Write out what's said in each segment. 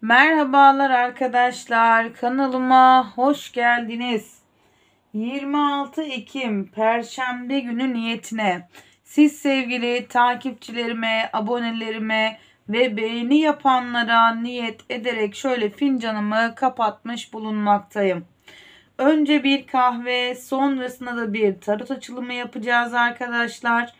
Merhabalar arkadaşlar. Kanalıma hoş geldiniz. 26 Ekim Perşembe günü niyetine siz sevgili takipçilerime, abonelerime ve beğeni yapanlara niyet ederek şöyle fincanımı kapatmış bulunmaktayım. Önce bir kahve, sonrasında da bir tarot açılımı yapacağız arkadaşlar.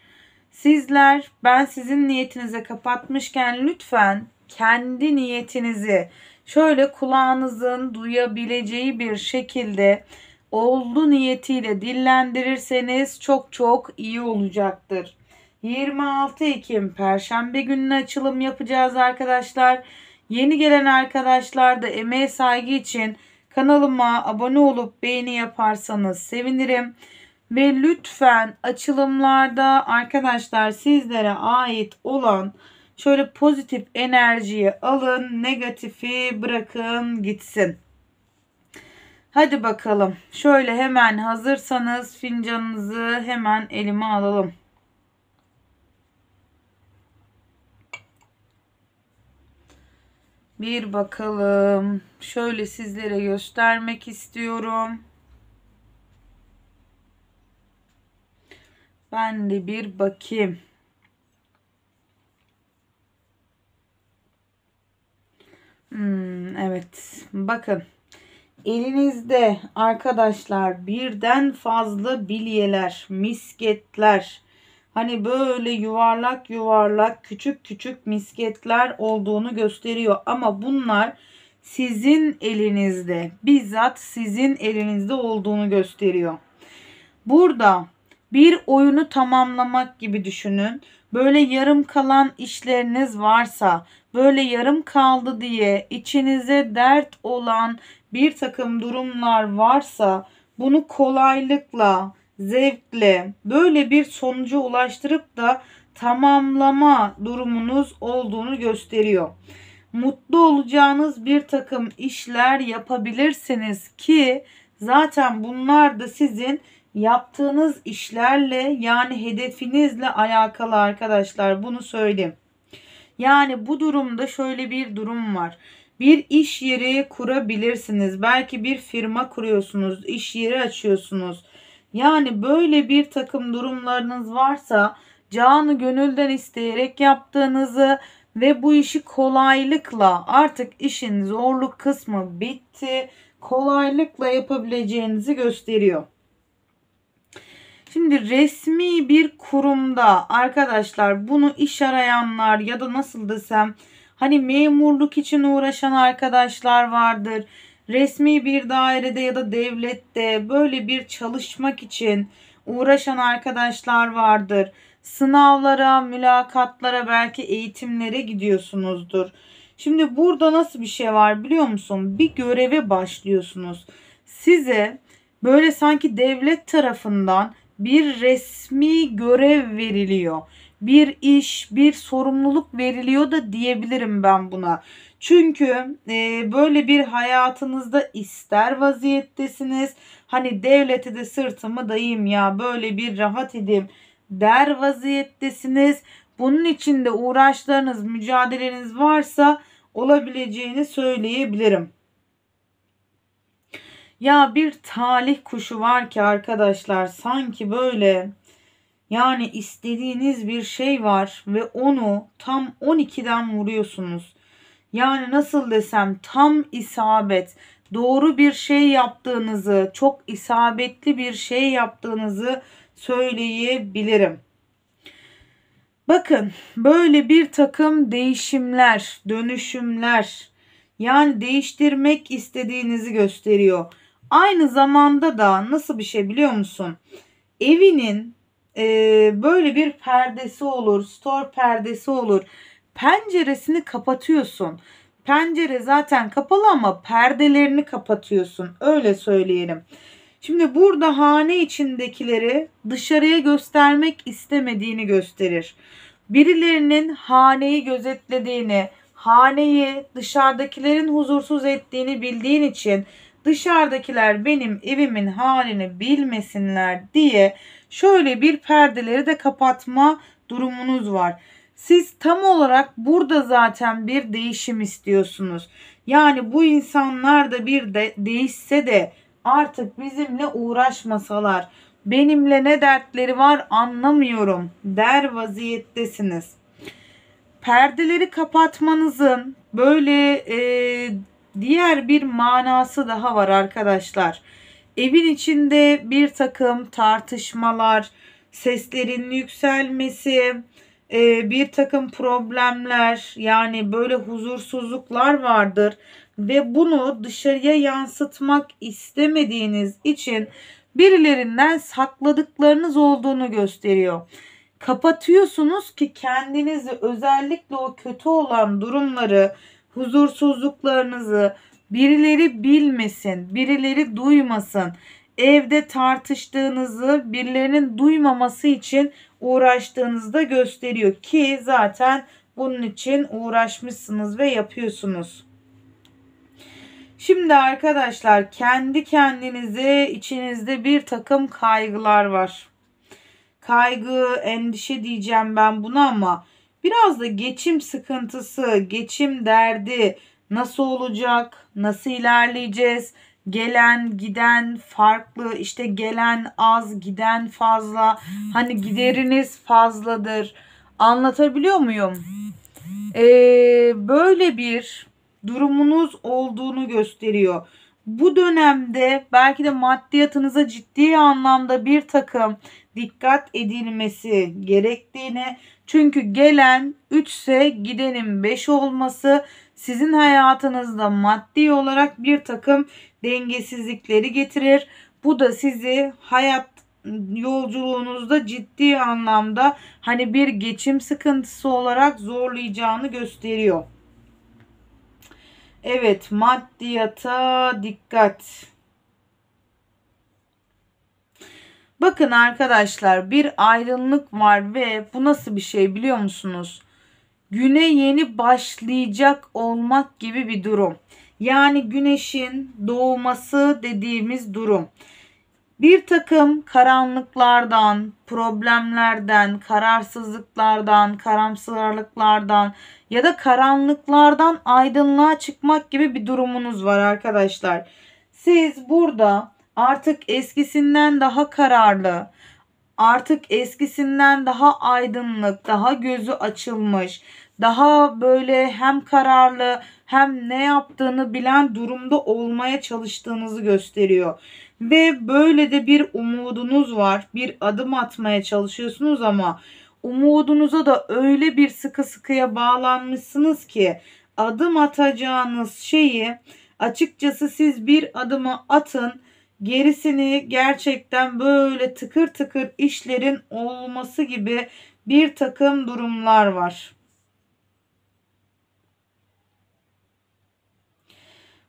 Sizler ben sizin niyetinize kapatmışken lütfen kendi niyetinizi şöyle kulağınızın duyabileceği bir şekilde oldu niyetiyle dillendirirseniz çok çok iyi olacaktır. 26 Ekim Perşembe gününe açılım yapacağız arkadaşlar. Yeni gelen arkadaşlar da emeğe saygı için kanalıma abone olup beğeni yaparsanız sevinirim. Ve lütfen açılımlarda arkadaşlar sizlere ait olan Şöyle pozitif enerjiyi alın. Negatifi bırakın gitsin. Hadi bakalım. Şöyle hemen hazırsanız fincanınızı hemen elime alalım. Bir bakalım. Şöyle sizlere göstermek istiyorum. Ben de bir bakayım. Hmm, evet. Bakın. Elinizde arkadaşlar birden fazla bilyeler, misketler, hani böyle yuvarlak yuvarlak küçük küçük misketler olduğunu gösteriyor. Ama bunlar sizin elinizde, bizzat sizin elinizde olduğunu gösteriyor. Burada bir oyunu tamamlamak gibi düşünün böyle yarım kalan işleriniz varsa, böyle yarım kaldı diye içinize dert olan bir takım durumlar varsa bunu kolaylıkla, zevkle böyle bir sonuca ulaştırıp da tamamlama durumunuz olduğunu gösteriyor. Mutlu olacağınız bir takım işler yapabilirsiniz ki zaten bunlar da sizin yaptığınız işlerle yani hedefinizle alakalı arkadaşlar bunu söyleyeyim. Yani bu durumda şöyle bir durum var. Bir iş yeri kurabilirsiniz. Belki bir firma kuruyorsunuz, iş yeri açıyorsunuz. Yani böyle bir takım durumlarınız varsa canı gönülden isteyerek yaptığınızı ve bu işi kolaylıkla artık işin zorluk kısmı bitti. Kolaylıkla yapabileceğinizi gösteriyor. Şimdi resmi bir kurumda arkadaşlar bunu iş arayanlar ya da nasıl desem hani memurluk için uğraşan arkadaşlar vardır. Resmi bir dairede ya da devlette böyle bir çalışmak için uğraşan arkadaşlar vardır. Sınavlara, mülakatlara, belki eğitimlere gidiyorsunuzdur. Şimdi burada nasıl bir şey var biliyor musun? Bir göreve başlıyorsunuz. Size böyle sanki devlet tarafından bir resmi görev veriliyor. Bir iş, bir sorumluluk veriliyor da diyebilirim ben buna. Çünkü e, böyle bir hayatınızda ister vaziyettesiniz. Hani devlete de sırtımı dayayım ya böyle bir rahat edeyim der vaziyettesiniz. Bunun için de uğraşlarınız, mücadeleniz varsa olabileceğini söyleyebilirim. Ya bir talih kuşu var ki arkadaşlar sanki böyle yani istediğiniz bir şey var ve onu tam 12'den vuruyorsunuz. Yani nasıl desem tam isabet. Doğru bir şey yaptığınızı, çok isabetli bir şey yaptığınızı söyleyebilirim. Bakın böyle bir takım değişimler, dönüşümler yani değiştirmek istediğinizi gösteriyor. Aynı zamanda da nasıl bir şey biliyor musun? Evinin e, böyle bir perdesi olur, store perdesi olur. Penceresini kapatıyorsun. Pencere zaten kapalı ama perdelerini kapatıyorsun. Öyle söyleyelim. Şimdi burada hane içindekileri dışarıya göstermek istemediğini gösterir. Birilerinin haneyi gözetlediğini, haneyi dışarıdakilerin huzursuz ettiğini bildiğin için dışarıdakiler benim evimin halini bilmesinler diye şöyle bir perdeleri de kapatma durumunuz var. Siz tam olarak burada zaten bir değişim istiyorsunuz. Yani bu insanlar da bir de değişse de artık bizimle uğraşmasalar, benimle ne dertleri var anlamıyorum der vaziyettesiniz. Perdeleri kapatmanızın böyle e, diğer bir manası daha var arkadaşlar. Evin içinde bir takım tartışmalar, seslerin yükselmesi, e, bir takım problemler yani böyle huzursuzluklar vardır ve bunu dışarıya yansıtmak istemediğiniz için birilerinden sakladıklarınız olduğunu gösteriyor. Kapatıyorsunuz ki kendinizi özellikle o kötü olan durumları huzursuzluklarınızı birileri bilmesin, birileri duymasın. Evde tartıştığınızı birilerinin duymaması için uğraştığınızda gösteriyor ki zaten bunun için uğraşmışsınız ve yapıyorsunuz. Şimdi arkadaşlar kendi kendinize içinizde bir takım kaygılar var. Kaygı, endişe diyeceğim ben buna ama Biraz da geçim sıkıntısı, geçim derdi nasıl olacak, nasıl ilerleyeceğiz, gelen giden farklı işte gelen az giden fazla hani gideriniz fazladır anlatabiliyor muyum ee, böyle bir durumunuz olduğunu gösteriyor bu dönemde belki de maddiyatınıza ciddi anlamda bir takım dikkat edilmesi gerektiğini çünkü gelen 3 ise gidenin 5 olması sizin hayatınızda maddi olarak bir takım dengesizlikleri getirir. Bu da sizi hayat yolculuğunuzda ciddi anlamda hani bir geçim sıkıntısı olarak zorlayacağını gösteriyor. Evet maddiyata dikkat. Bakın arkadaşlar bir ayrılık var ve bu nasıl bir şey biliyor musunuz? Güne yeni başlayacak olmak gibi bir durum. Yani güneşin doğması dediğimiz durum. Bir takım karanlıklardan, problemlerden, kararsızlıklardan, karamsarlıklardan ya da karanlıklardan aydınlığa çıkmak gibi bir durumunuz var arkadaşlar. Siz burada artık eskisinden daha kararlı, artık eskisinden daha aydınlık, daha gözü açılmış, daha böyle hem kararlı hem ne yaptığını bilen durumda olmaya çalıştığınızı gösteriyor. Ve böyle de bir umudunuz var. Bir adım atmaya çalışıyorsunuz ama umudunuza da öyle bir sıkı sıkıya bağlanmışsınız ki adım atacağınız şeyi açıkçası siz bir adımı atın gerisini gerçekten böyle tıkır tıkır işlerin olması gibi bir takım durumlar var.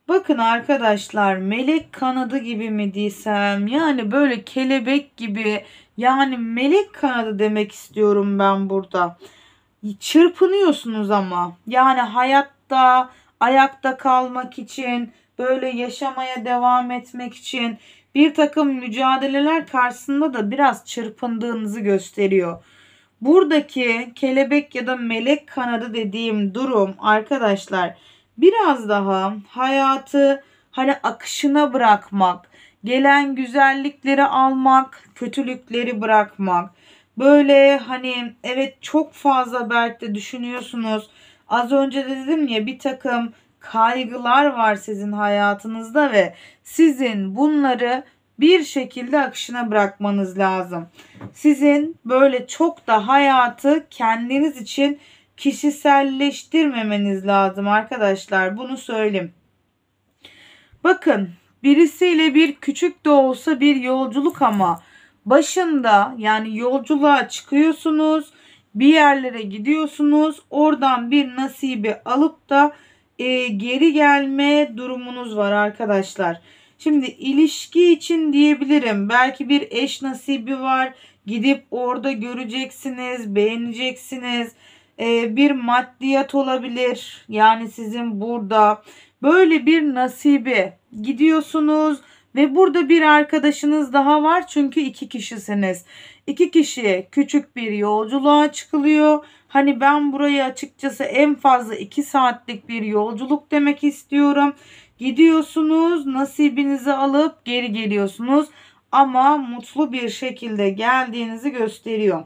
Bakın arkadaşlar melek kanadı gibi mi diysem? yani böyle kelebek gibi yani melek kanadı demek istiyorum ben burada. Çırpınıyorsunuz ama yani hayatta ayakta kalmak için böyle yaşamaya devam etmek için bir takım mücadeleler karşısında da biraz çırpındığınızı gösteriyor. Buradaki kelebek ya da melek kanadı dediğim durum arkadaşlar biraz daha hayatı hani akışına bırakmak, gelen güzellikleri almak, kötülükleri bırakmak. Böyle hani evet çok fazla belki de düşünüyorsunuz. Az önce de dedim ya bir takım kaygılar var sizin hayatınızda ve sizin bunları bir şekilde akışına bırakmanız lazım. Sizin böyle çok da hayatı kendiniz için kişiselleştirmemeniz lazım arkadaşlar. Bunu söyleyeyim. Bakın birisiyle bir küçük de olsa bir yolculuk ama başında yani yolculuğa çıkıyorsunuz, bir yerlere gidiyorsunuz. Oradan bir nasibi alıp da e, geri gelme durumunuz var arkadaşlar. Şimdi ilişki için diyebilirim. Belki bir eş nasibi var. Gidip orada göreceksiniz, beğeneceksiniz. Ee, bir maddiyat olabilir. Yani sizin burada böyle bir nasibi gidiyorsunuz ve burada bir arkadaşınız daha var çünkü iki kişisiniz. İki kişi küçük bir yolculuğa çıkılıyor Hani ben burayı açıkçası en fazla 2 saatlik bir yolculuk demek istiyorum. Gidiyorsunuz nasibinizi alıp geri geliyorsunuz ama mutlu bir şekilde geldiğinizi gösteriyor.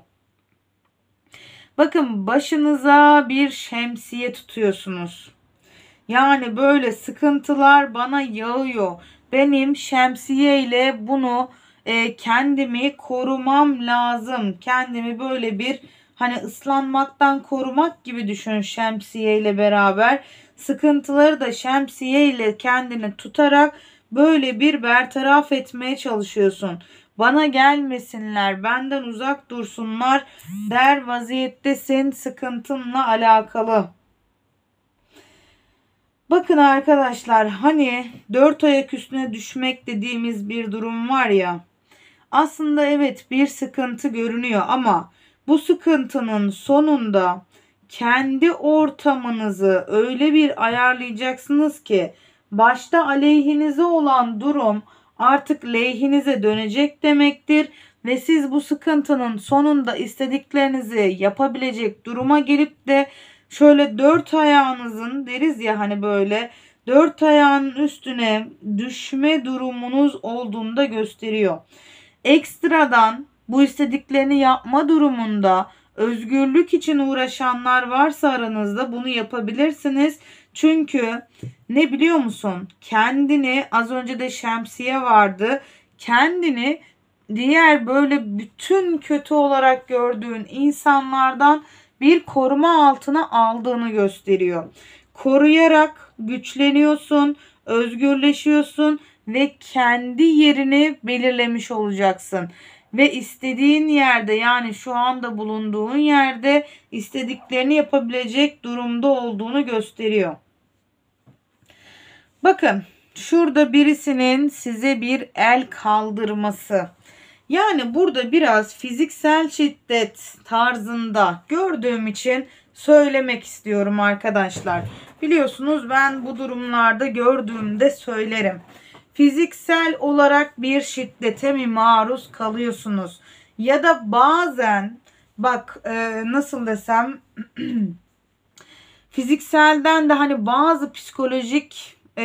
Bakın başınıza bir şemsiye tutuyorsunuz. Yani böyle sıkıntılar bana yağıyor. Benim şemsiye ile bunu e, kendimi korumam lazım. Kendimi böyle bir hani ıslanmaktan korumak gibi düşün şemsiye ile beraber. Sıkıntıları da şemsiye ile kendini tutarak böyle bir bertaraf etmeye çalışıyorsun. Bana gelmesinler, benden uzak dursunlar der vaziyette senin sıkıntınla alakalı. Bakın arkadaşlar hani dört ayak üstüne düşmek dediğimiz bir durum var ya. Aslında evet bir sıkıntı görünüyor ama bu sıkıntının sonunda kendi ortamınızı öyle bir ayarlayacaksınız ki başta aleyhinize olan durum artık lehinize dönecek demektir ve siz bu sıkıntının sonunda istediklerinizi yapabilecek duruma gelip de şöyle dört ayağınızın deriz ya hani böyle dört ayağın üstüne düşme durumunuz olduğunda gösteriyor. Ekstradan bu istediklerini yapma durumunda özgürlük için uğraşanlar varsa aranızda bunu yapabilirsiniz. Çünkü ne biliyor musun? Kendini az önce de şemsiye vardı. Kendini diğer böyle bütün kötü olarak gördüğün insanlardan bir koruma altına aldığını gösteriyor. Koruyarak güçleniyorsun, özgürleşiyorsun ve kendi yerini belirlemiş olacaksın ve istediğin yerde yani şu anda bulunduğun yerde istediklerini yapabilecek durumda olduğunu gösteriyor. Bakın şurada birisinin size bir el kaldırması. Yani burada biraz fiziksel şiddet tarzında gördüğüm için söylemek istiyorum arkadaşlar. Biliyorsunuz ben bu durumlarda gördüğümde söylerim fiziksel olarak bir şiddete mi maruz kalıyorsunuz? Ya da bazen bak e, nasıl desem fizikselden de hani bazı psikolojik e,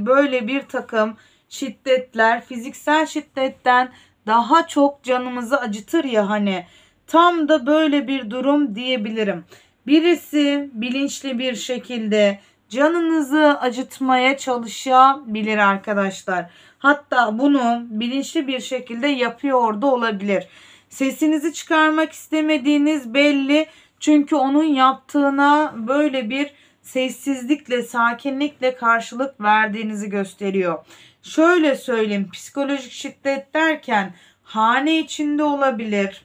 böyle bir takım şiddetler fiziksel şiddetten daha çok canımızı acıtır ya hani tam da böyle bir durum diyebilirim. Birisi bilinçli bir şekilde canınızı acıtmaya çalışabilir arkadaşlar. Hatta bunu bilinçli bir şekilde yapıyor da olabilir. Sesinizi çıkarmak istemediğiniz belli. Çünkü onun yaptığına böyle bir sessizlikle, sakinlikle karşılık verdiğinizi gösteriyor. Şöyle söyleyeyim, psikolojik şiddet derken hane içinde olabilir.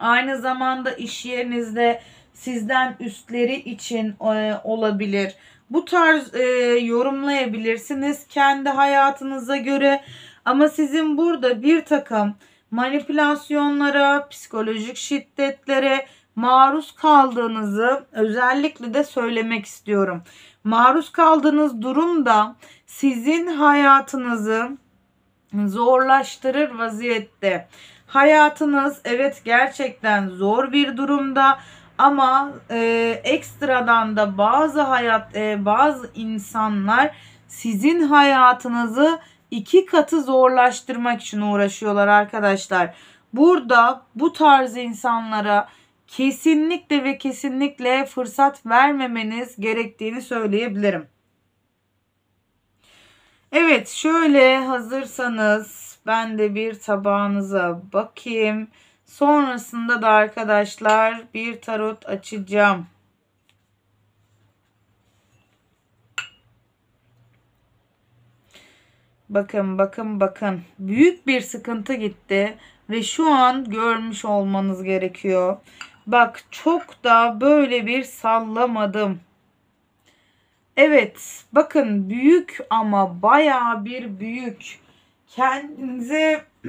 Aynı zamanda iş yerinizde sizden üstleri için e, olabilir. Bu tarz e, yorumlayabilirsiniz kendi hayatınıza göre. Ama sizin burada bir takım manipülasyonlara, psikolojik şiddetlere maruz kaldığınızı özellikle de söylemek istiyorum. Maruz kaldığınız durumda sizin hayatınızı zorlaştırır vaziyette. Hayatınız evet gerçekten zor bir durumda ama e, ekstradan da bazı hayat e, bazı insanlar sizin hayatınızı iki katı zorlaştırmak için uğraşıyorlar arkadaşlar. Burada bu tarz insanlara kesinlikle ve kesinlikle fırsat vermemeniz gerektiğini söyleyebilirim. Evet şöyle hazırsanız ben de bir tabağınıza bakayım. Sonrasında da arkadaşlar bir tarot açacağım. Bakın bakın bakın. Büyük bir sıkıntı gitti ve şu an görmüş olmanız gerekiyor. Bak çok da böyle bir sallamadım. Evet bakın büyük ama baya bir büyük. Kendinize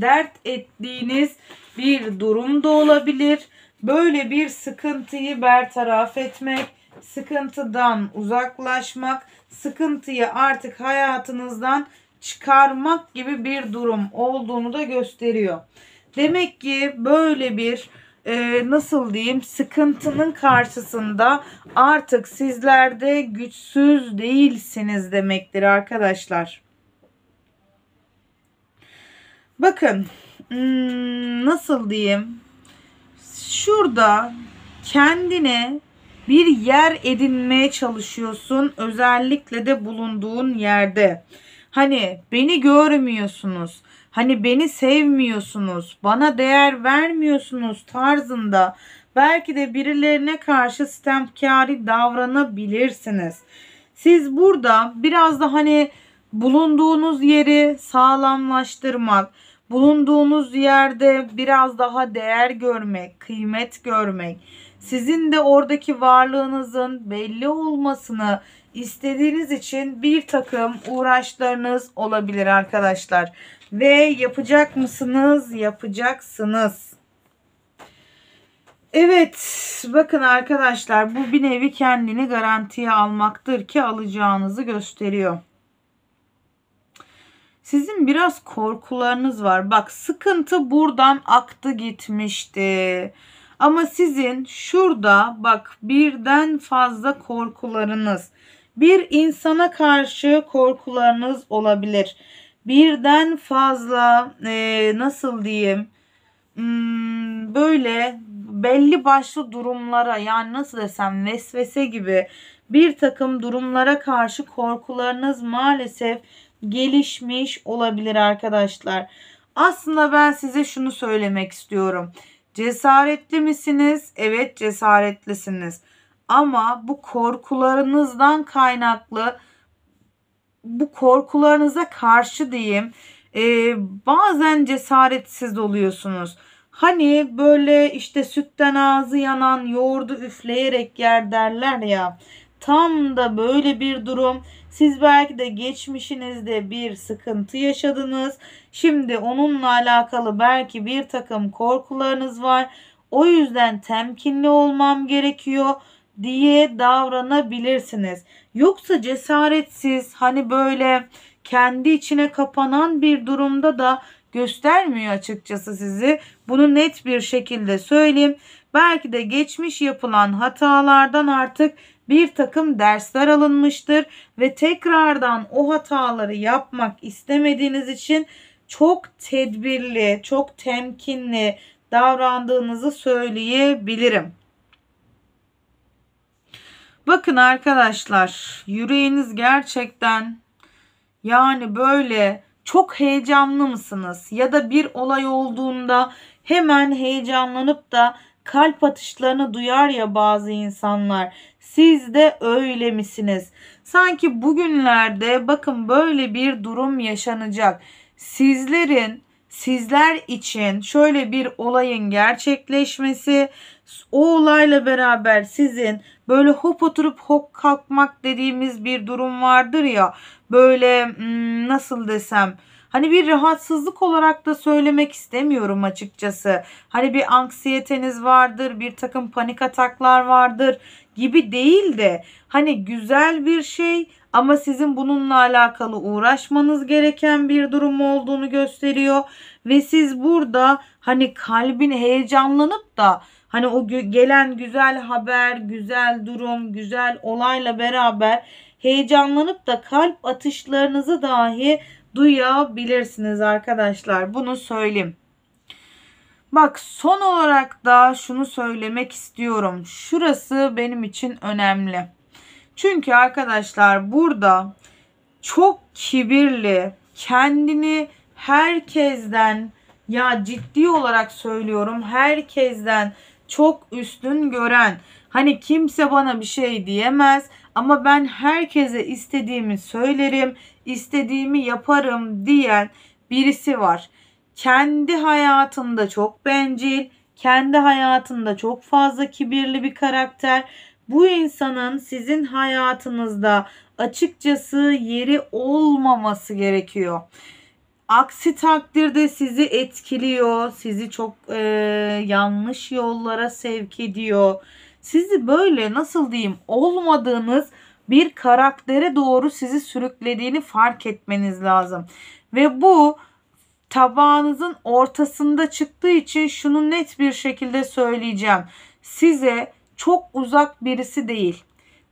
dert ettiğiniz bir durum da olabilir. Böyle bir sıkıntıyı bertaraf etmek, sıkıntıdan uzaklaşmak, sıkıntıyı artık hayatınızdan çıkarmak gibi bir durum olduğunu da gösteriyor. Demek ki böyle bir e, nasıl diyeyim sıkıntının karşısında artık sizlerde güçsüz değilsiniz demektir arkadaşlar. Bakın Hmm, nasıl diyeyim? Şurada kendine bir yer edinmeye çalışıyorsun. Özellikle de bulunduğun yerde. Hani beni görmüyorsunuz. Hani beni sevmiyorsunuz. Bana değer vermiyorsunuz tarzında. Belki de birilerine karşı sistemkari davranabilirsiniz. Siz burada biraz da hani bulunduğunuz yeri sağlamlaştırmak, bulunduğunuz yerde biraz daha değer görmek, kıymet görmek, sizin de oradaki varlığınızın belli olmasını istediğiniz için bir takım uğraşlarınız olabilir arkadaşlar. Ve yapacak mısınız? Yapacaksınız. Evet bakın arkadaşlar bu bir nevi kendini garantiye almaktır ki alacağınızı gösteriyor. Sizin biraz korkularınız var. Bak sıkıntı buradan aktı gitmişti. Ama sizin şurada bak birden fazla korkularınız. Bir insana karşı korkularınız olabilir. Birden fazla e, nasıl diyeyim hmm, böyle belli başlı durumlara yani nasıl desem vesvese gibi bir takım durumlara karşı korkularınız maalesef gelişmiş olabilir arkadaşlar. Aslında ben size şunu söylemek istiyorum. Cesaretli misiniz? Evet cesaretlisiniz. Ama bu korkularınızdan kaynaklı bu korkularınıza karşı diyeyim e, bazen cesaretsiz oluyorsunuz. Hani böyle işte sütten ağzı yanan yoğurdu üfleyerek yer derler ya. Tam da böyle bir durum. Siz belki de geçmişinizde bir sıkıntı yaşadınız. Şimdi onunla alakalı belki bir takım korkularınız var. O yüzden temkinli olmam gerekiyor diye davranabilirsiniz. Yoksa cesaretsiz hani böyle kendi içine kapanan bir durumda da göstermiyor açıkçası sizi. Bunu net bir şekilde söyleyeyim. Belki de geçmiş yapılan hatalardan artık bir takım dersler alınmıştır ve tekrardan o hataları yapmak istemediğiniz için çok tedbirli, çok temkinli davrandığınızı söyleyebilirim. Bakın arkadaşlar, yüreğiniz gerçekten yani böyle çok heyecanlı mısınız? Ya da bir olay olduğunda hemen heyecanlanıp da kalp atışlarını duyar ya bazı insanlar. Siz de öyle misiniz? Sanki bugünlerde bakın böyle bir durum yaşanacak. Sizlerin sizler için şöyle bir olayın gerçekleşmesi o olayla beraber sizin böyle hop oturup hop kalkmak dediğimiz bir durum vardır ya böyle hmm, nasıl desem Hani bir rahatsızlık olarak da söylemek istemiyorum açıkçası. Hani bir anksiyeteniz vardır, bir takım panik ataklar vardır gibi değil de hani güzel bir şey ama sizin bununla alakalı uğraşmanız gereken bir durum olduğunu gösteriyor ve siz burada hani kalbin heyecanlanıp da hani o gelen güzel haber, güzel durum, güzel olayla beraber heyecanlanıp da kalp atışlarınızı dahi duyabilirsiniz arkadaşlar. Bunu söyleyeyim. Bak son olarak da şunu söylemek istiyorum. Şurası benim için önemli. Çünkü arkadaşlar burada çok kibirli, kendini herkesten ya ciddi olarak söylüyorum herkesten çok üstün gören hani kimse bana bir şey diyemez ama ben herkese istediğimi söylerim, istediğimi yaparım diyen birisi var. Kendi hayatında çok bencil, kendi hayatında çok fazla kibirli bir karakter. Bu insanın sizin hayatınızda açıkçası yeri olmaması gerekiyor. Aksi takdirde sizi etkiliyor, sizi çok e, yanlış yollara sevk ediyor sizi böyle nasıl diyeyim olmadığınız bir karaktere doğru sizi sürüklediğini fark etmeniz lazım. Ve bu tabağınızın ortasında çıktığı için şunu net bir şekilde söyleyeceğim. Size çok uzak birisi değil.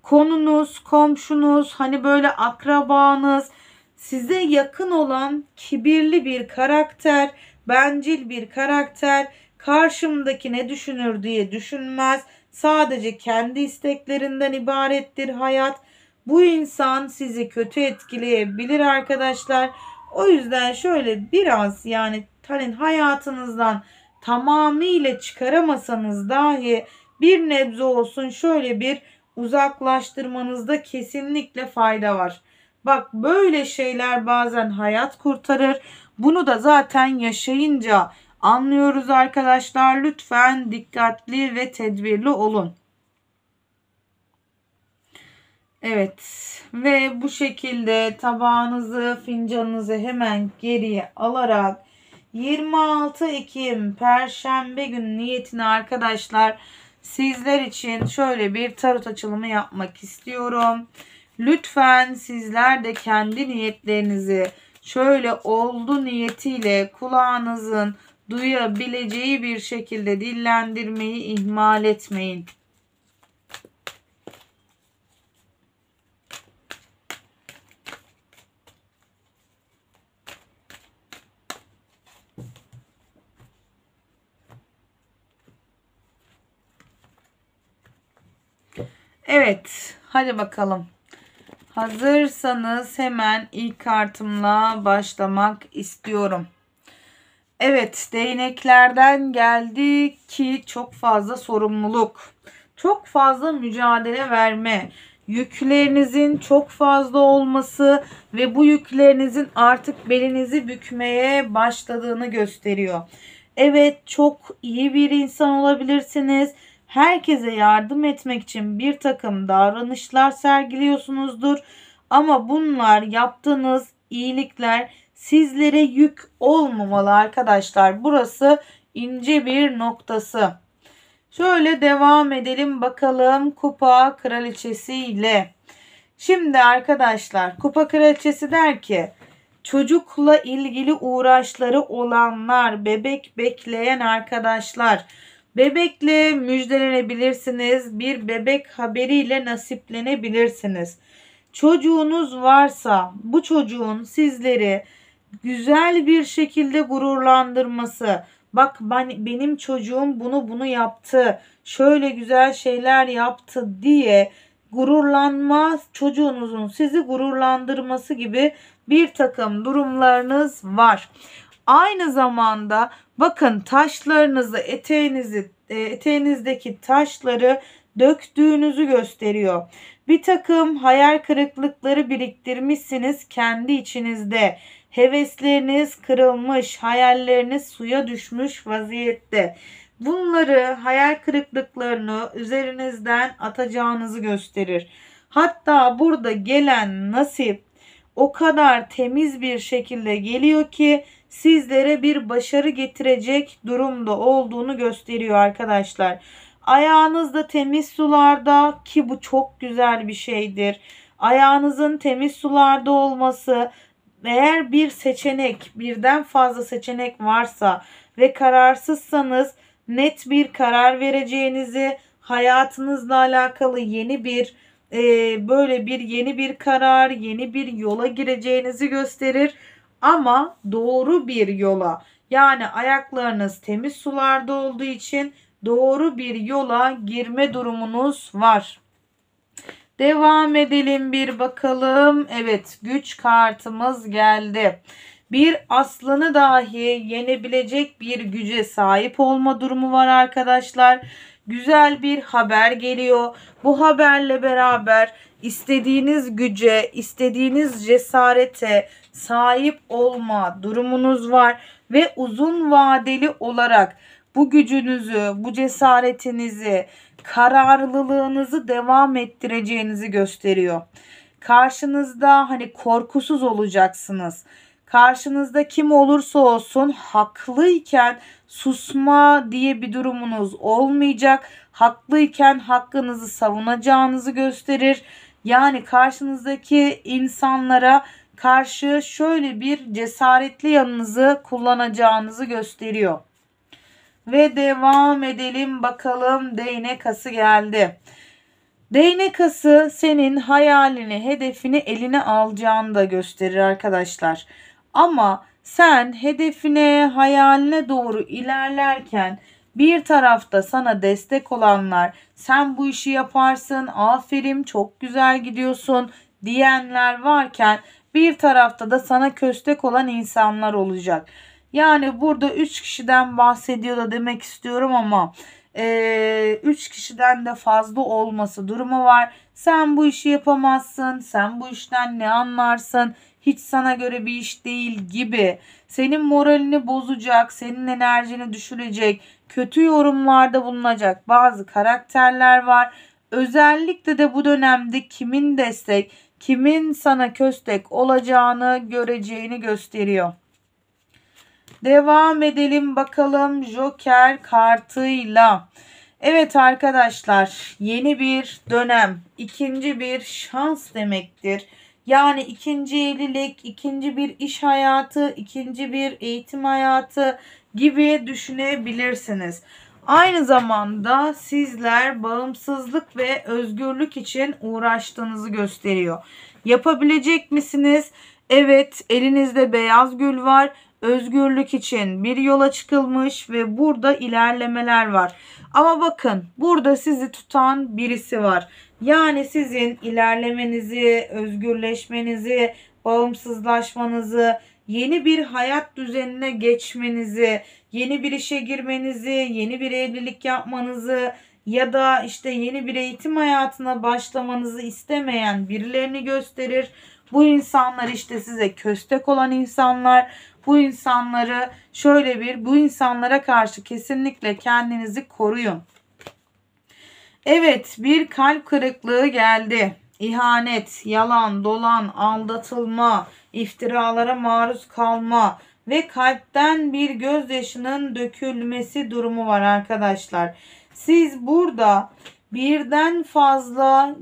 Konunuz, komşunuz, hani böyle akrabanız, size yakın olan kibirli bir karakter, bencil bir karakter, karşımdaki ne düşünür diye düşünmez Sadece kendi isteklerinden ibarettir hayat. Bu insan sizi kötü etkileyebilir arkadaşlar. O yüzden şöyle biraz yani talin hayatınızdan tamamıyla çıkaramasanız dahi bir nebze olsun şöyle bir uzaklaştırmanızda kesinlikle fayda var. Bak böyle şeyler bazen hayat kurtarır. Bunu da zaten yaşayınca anlıyoruz arkadaşlar. Lütfen dikkatli ve tedbirli olun. Evet ve bu şekilde tabağınızı fincanınızı hemen geriye alarak 26 Ekim Perşembe günü niyetini arkadaşlar sizler için şöyle bir tarot açılımı yapmak istiyorum. Lütfen sizler de kendi niyetlerinizi şöyle oldu niyetiyle kulağınızın duyabileceği bir şekilde dillendirmeyi ihmal etmeyin. Evet, hadi bakalım. Hazırsanız hemen ilk kartımla başlamak istiyorum. Evet değneklerden geldi ki çok fazla sorumluluk, çok fazla mücadele verme, yüklerinizin çok fazla olması ve bu yüklerinizin artık belinizi bükmeye başladığını gösteriyor. Evet çok iyi bir insan olabilirsiniz. Herkese yardım etmek için bir takım davranışlar sergiliyorsunuzdur. Ama bunlar yaptığınız iyilikler sizlere yük olmamalı arkadaşlar. Burası ince bir noktası. Şöyle devam edelim bakalım kupa kraliçesi ile. Şimdi arkadaşlar kupa kraliçesi der ki çocukla ilgili uğraşları olanlar, bebek bekleyen arkadaşlar, bebekle müjdelenebilirsiniz, bir bebek haberiyle nasiplenebilirsiniz. Çocuğunuz varsa bu çocuğun sizleri güzel bir şekilde gururlandırması. Bak ben, benim çocuğum bunu bunu yaptı. Şöyle güzel şeyler yaptı diye gururlanma çocuğunuzun sizi gururlandırması gibi bir takım durumlarınız var. Aynı zamanda bakın taşlarınızı eteğinizi e, eteğinizdeki taşları döktüğünüzü gösteriyor. Bir takım hayal kırıklıkları biriktirmişsiniz kendi içinizde. Hevesleriniz kırılmış, hayalleriniz suya düşmüş vaziyette. Bunları hayal kırıklıklarını üzerinizden atacağınızı gösterir. Hatta burada gelen nasip o kadar temiz bir şekilde geliyor ki sizlere bir başarı getirecek durumda olduğunu gösteriyor arkadaşlar. Ayağınızda temiz sularda ki bu çok güzel bir şeydir. Ayağınızın temiz sularda olması eğer bir seçenek, birden fazla seçenek varsa ve kararsızsanız net bir karar vereceğinizi, hayatınızla alakalı yeni bir e, böyle bir yeni bir karar, yeni bir yola gireceğinizi gösterir. Ama doğru bir yola yani ayaklarınız temiz sularda olduğu için doğru bir yola girme durumunuz var. Devam edelim bir bakalım. Evet güç kartımız geldi. Bir aslanı dahi yenebilecek bir güce sahip olma durumu var arkadaşlar. Güzel bir haber geliyor. Bu haberle beraber istediğiniz güce, istediğiniz cesarete sahip olma durumunuz var ve uzun vadeli olarak bu gücünüzü, bu cesaretinizi kararlılığınızı devam ettireceğinizi gösteriyor. Karşınızda hani korkusuz olacaksınız. Karşınızda kim olursa olsun haklıyken susma diye bir durumunuz olmayacak. Haklıyken hakkınızı savunacağınızı gösterir. Yani karşınızdaki insanlara karşı şöyle bir cesaretli yanınızı kullanacağınızı gösteriyor. Ve devam edelim bakalım değnek ası geldi. Değnek ası senin hayalini, hedefini eline alacağını da gösterir arkadaşlar. Ama sen hedefine, hayaline doğru ilerlerken bir tarafta sana destek olanlar, sen bu işi yaparsın, aferin, çok güzel gidiyorsun diyenler varken bir tarafta da sana köstek olan insanlar olacak. Yani burada 3 kişiden bahsediyor da demek istiyorum ama 3 e, üç kişiden de fazla olması durumu var. Sen bu işi yapamazsın, sen bu işten ne anlarsın, hiç sana göre bir iş değil gibi. Senin moralini bozacak, senin enerjini düşürecek, kötü yorumlarda bulunacak bazı karakterler var. Özellikle de bu dönemde kimin destek, kimin sana köstek olacağını göreceğini gösteriyor. Devam edelim bakalım Joker kartıyla. Evet arkadaşlar yeni bir dönem ikinci bir şans demektir. Yani ikinci evlilik, ikinci bir iş hayatı, ikinci bir eğitim hayatı gibi düşünebilirsiniz. Aynı zamanda sizler bağımsızlık ve özgürlük için uğraştığınızı gösteriyor. Yapabilecek misiniz? Evet, elinizde beyaz gül var özgürlük için bir yola çıkılmış ve burada ilerlemeler var. Ama bakın burada sizi tutan birisi var. Yani sizin ilerlemenizi, özgürleşmenizi, bağımsızlaşmanızı, yeni bir hayat düzenine geçmenizi, yeni bir işe girmenizi, yeni bir evlilik yapmanızı ya da işte yeni bir eğitim hayatına başlamanızı istemeyen birilerini gösterir. Bu insanlar işte size köstek olan insanlar bu insanları şöyle bir bu insanlara karşı kesinlikle kendinizi koruyun. Evet bir kalp kırıklığı geldi. İhanet, yalan, dolan, aldatılma, iftiralara maruz kalma ve kalpten bir gözyaşının dökülmesi durumu var arkadaşlar. Siz burada birden fazla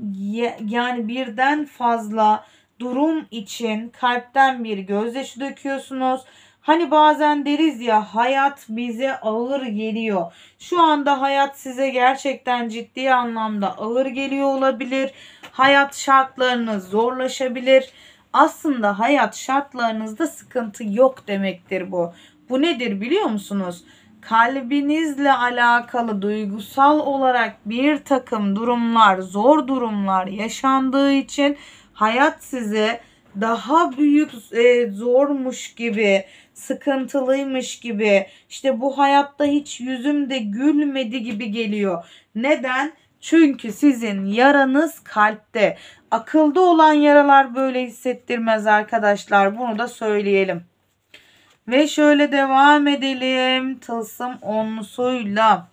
yani birden fazla durum için kalpten bir gözyaşı döküyorsunuz. Hani bazen deriz ya hayat bize ağır geliyor. Şu anda hayat size gerçekten ciddi anlamda ağır geliyor olabilir. Hayat şartlarınız zorlaşabilir. Aslında hayat şartlarınızda sıkıntı yok demektir bu. Bu nedir biliyor musunuz? Kalbinizle alakalı duygusal olarak bir takım durumlar, zor durumlar yaşandığı için hayat size daha büyük e, zormuş gibi, sıkıntılıymış gibi, işte bu hayatta hiç yüzümde gülmedi gibi geliyor. Neden? Çünkü sizin yaranız kalpte. Akılda olan yaralar böyle hissettirmez arkadaşlar. Bunu da söyleyelim. Ve şöyle devam edelim. Tılsım onlusuyla.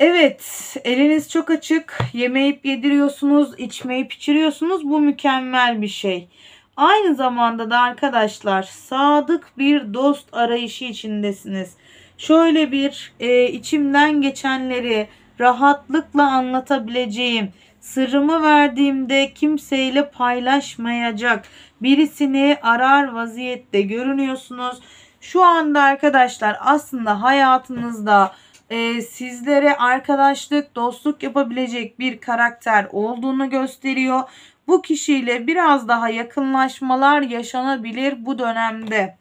Evet, eliniz çok açık. Yemeyip yediriyorsunuz, içmeyip içiriyorsunuz. Bu mükemmel bir şey. Aynı zamanda da arkadaşlar sadık bir dost arayışı içindesiniz. Şöyle bir e, içimden geçenleri rahatlıkla anlatabileceğim, sırrımı verdiğimde kimseyle paylaşmayacak birisini arar vaziyette görünüyorsunuz. Şu anda arkadaşlar aslında hayatınızda e, sizlere arkadaşlık, dostluk yapabilecek bir karakter olduğunu gösteriyor. Bu kişiyle biraz daha yakınlaşmalar yaşanabilir bu dönemde.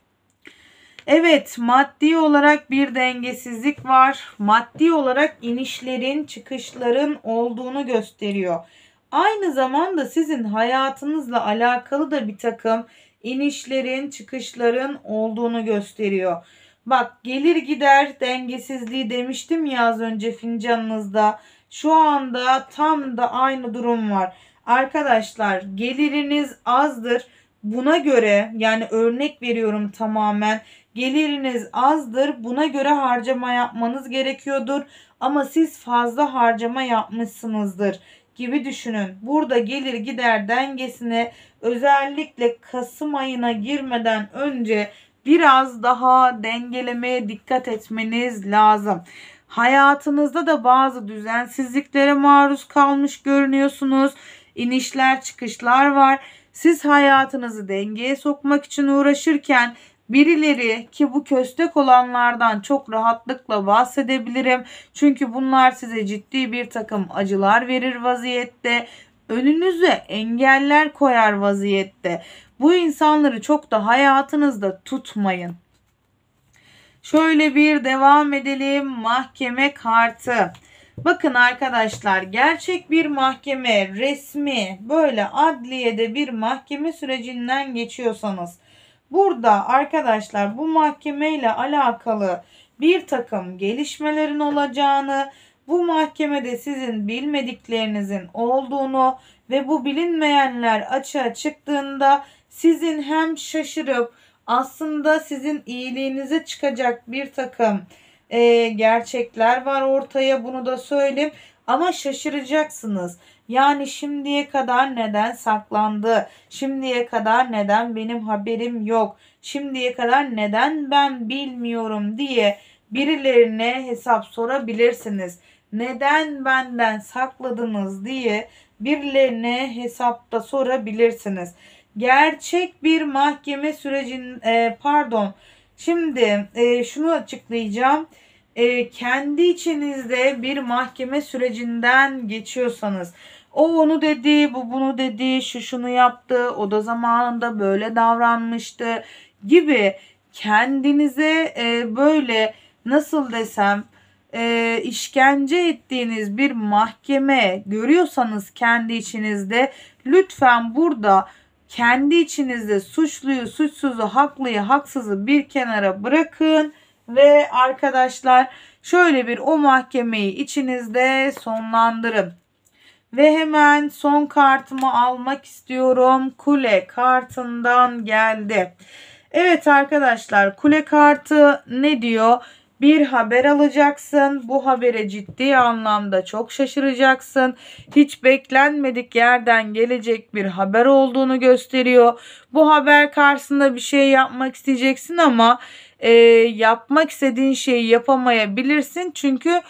Evet maddi olarak bir dengesizlik var. Maddi olarak inişlerin çıkışların olduğunu gösteriyor. Aynı zamanda sizin hayatınızla alakalı da bir takım inişlerin çıkışların olduğunu gösteriyor. Bak gelir gider dengesizliği demiştim ya az önce fincanınızda. Şu anda tam da aynı durum var. Arkadaşlar geliriniz azdır. Buna göre yani örnek veriyorum tamamen. Geliriniz azdır. Buna göre harcama yapmanız gerekiyordur. Ama siz fazla harcama yapmışsınızdır gibi düşünün. Burada gelir gider dengesine özellikle Kasım ayına girmeden önce biraz daha dengelemeye dikkat etmeniz lazım. Hayatınızda da bazı düzensizliklere maruz kalmış görünüyorsunuz. İnişler çıkışlar var. Siz hayatınızı dengeye sokmak için uğraşırken Birileri ki bu köstek olanlardan çok rahatlıkla bahsedebilirim. Çünkü bunlar size ciddi bir takım acılar verir vaziyette önünüze engeller koyar vaziyette. Bu insanları çok da hayatınızda tutmayın. Şöyle bir devam edelim. Mahkeme kartı. Bakın arkadaşlar gerçek bir mahkeme resmi böyle adliyede bir mahkeme sürecinden geçiyorsanız burada arkadaşlar bu mahkeme ile alakalı bir takım gelişmelerin olacağını bu mahkemede sizin bilmediklerinizin olduğunu ve bu bilinmeyenler açığa çıktığında sizin hem şaşırıp aslında sizin iyiliğinize çıkacak bir takım e, gerçekler var ortaya bunu da söyleyeyim ama şaşıracaksınız. Yani şimdiye kadar neden saklandı? Şimdiye kadar neden benim haberim yok? Şimdiye kadar neden ben bilmiyorum diye birilerine hesap sorabilirsiniz neden benden sakladınız diye birilerine hesapta sorabilirsiniz. Gerçek bir mahkeme sürecin e, pardon şimdi e, şunu açıklayacağım. E, kendi içinizde bir mahkeme sürecinden geçiyorsanız o onu dedi, bu bunu dedi, şu şunu yaptı, o da zamanında böyle davranmıştı gibi kendinize e, böyle nasıl desem e, işkence ettiğiniz bir mahkeme görüyorsanız kendi içinizde lütfen burada kendi içinizde suçluyu, suçsuzu, haklıyı, haksızı bir kenara bırakın ve arkadaşlar şöyle bir o mahkemeyi içinizde sonlandırın. Ve hemen son kartımı almak istiyorum. Kule kartından geldi. Evet arkadaşlar kule kartı ne diyor? bir haber alacaksın. Bu habere ciddi anlamda çok şaşıracaksın. Hiç beklenmedik yerden gelecek bir haber olduğunu gösteriyor. Bu haber karşısında bir şey yapmak isteyeceksin ama e, yapmak istediğin şeyi yapamayabilirsin. Çünkü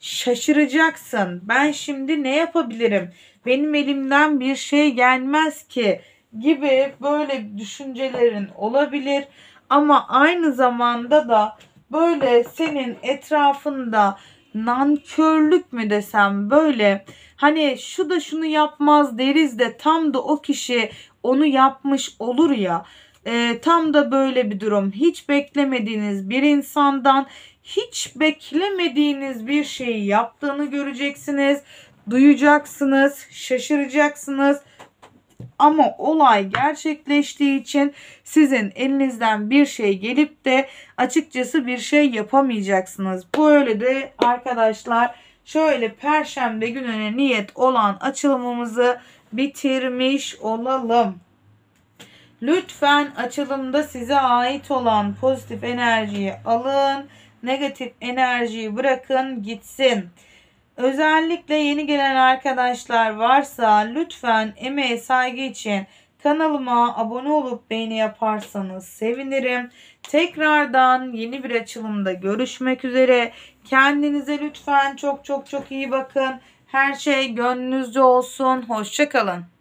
şaşıracaksın. Ben şimdi ne yapabilirim? Benim elimden bir şey gelmez ki gibi böyle düşüncelerin olabilir. Ama aynı zamanda da böyle senin etrafında nankörlük mü desem böyle hani şu da şunu yapmaz deriz de tam da o kişi onu yapmış olur ya e, tam da böyle bir durum hiç beklemediğiniz bir insandan hiç beklemediğiniz bir şeyi yaptığını göreceksiniz duyacaksınız şaşıracaksınız ama olay gerçekleştiği için sizin elinizden bir şey gelip de açıkçası bir şey yapamayacaksınız. Bu öyle de arkadaşlar şöyle perşembe gününe niyet olan açılımımızı bitirmiş olalım. Lütfen açılımda size ait olan pozitif enerjiyi alın. Negatif enerjiyi bırakın gitsin. Özellikle yeni gelen arkadaşlar varsa lütfen emeğe saygı için kanalıma abone olup beğeni yaparsanız sevinirim. Tekrardan yeni bir açılımda görüşmek üzere. Kendinize lütfen çok çok çok iyi bakın. Her şey gönlünüzce olsun. Hoşçakalın.